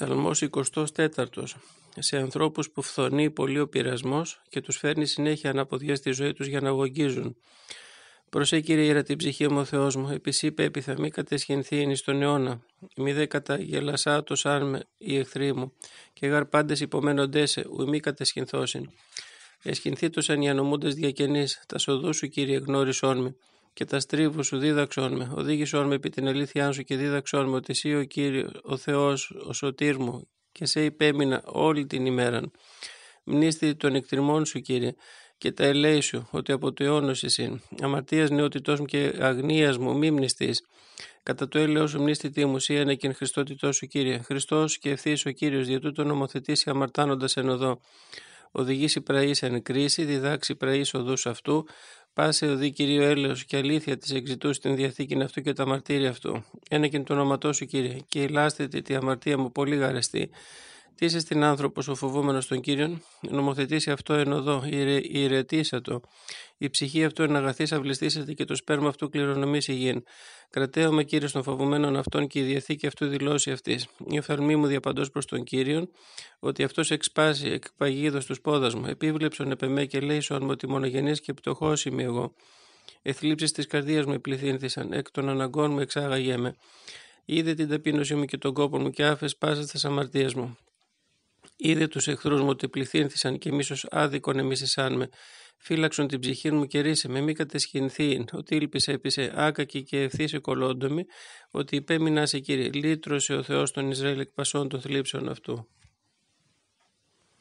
Ψαλμός 24 Σε ανθρώπους που φθονεί πολύ ο πειρασμός και τους φέρνει συνέχεια αναποδιά στη ζωή τους για να αγωγίζουν. Προσέ Κύριε Ιερα, την ψυχή μου ο Θεός μου, επισήπε επιθαμή κατεσχυνθεί εν στον αιώνα. Μη δε καταγελασά το με η εχθροί μου, και γαρ πάντες σε, ου μη κατεσχυνθώσιν. Εσχυνθήτωσαν οι ανομούντες διακενείς, τα σοδού σου Κύριε γνώρισόν με και τα στρίβου σου δίδαξόν με, οδήγησόν με επί την αλήθειά σου και δίδαξόν με ότι εσύ ο Κύριος, ο Θεός, ο σωτήρ μου και σε υπέμεινα όλη την ημέρα. Μνήστη των εκτριμών σου Κύριε και τα ελέη σου ότι από το αιώνος εσύ. αμαρτίας νεότητός μου και αγνίας μου μη μνηστείς. Κατά το έλεό σου μνήστη τη αιμουσία και Χριστότητός σου Κύριε. Χριστός και ευθύς ο κύριος, δια τούτο νομοθετήσει αμαρτάνοντας. εν οδό οδηγήσει πραή εν κρίση, διδάξει πραή οδούς αυτού, Πάσε ο δι κυρίω έλεος και αλήθεια της εξητού στην διαθήκη αυτού και τα μαρτύρια αυτού. Ένα και το όνοματό σου, κύριε, και ελάστε τη αμαρτία μου πολύ γαρεστή τι είσαι την άνθρωπος ο φοβούμενος των Κύριων, νομοθετήσει αυτό εν οδό, ηρετήσα το. Η ψυχή αυτού εν αγαθής αυλιστήσεται και το σπέρμα αυτού κληρονομήσει γην. Κρατέω Κύριος των φοβουμένων αυτών και η διαθήκη αυτού δηλώσει αυτής. Η οφθαλμή μου διαπαντός προς τον Κύριον, ότι αυτός εξπάσει εκ παγίδος τους πόδας μου. Επίβλεψον επεμέ και λέει μου ότι μονογενής και πτωχός είμαι εγώ. Εθλίψεις της καρδίας μου επληθύνθησαν, εκ των αναγκών μου εξάγαγέ με. Είδε την ταπείνωσή μου και τον κόπο μου και άφες πάσα τις μου. Είδε τους εχθρούς μου ότι πληθύνθησαν και μίσος άδικον εσάν με. Φύλαξον την ψυχή μου και ρίσε με, μη κατεσχυνθεί, ότι ήλπισε έπεισε άκακη και ευθύσε κολόντομη, ότι υπέμεινα σε κύριε, λύτρωσε ο Θεός των Ισραήλ εκ πασών των θλίψεων αυτού.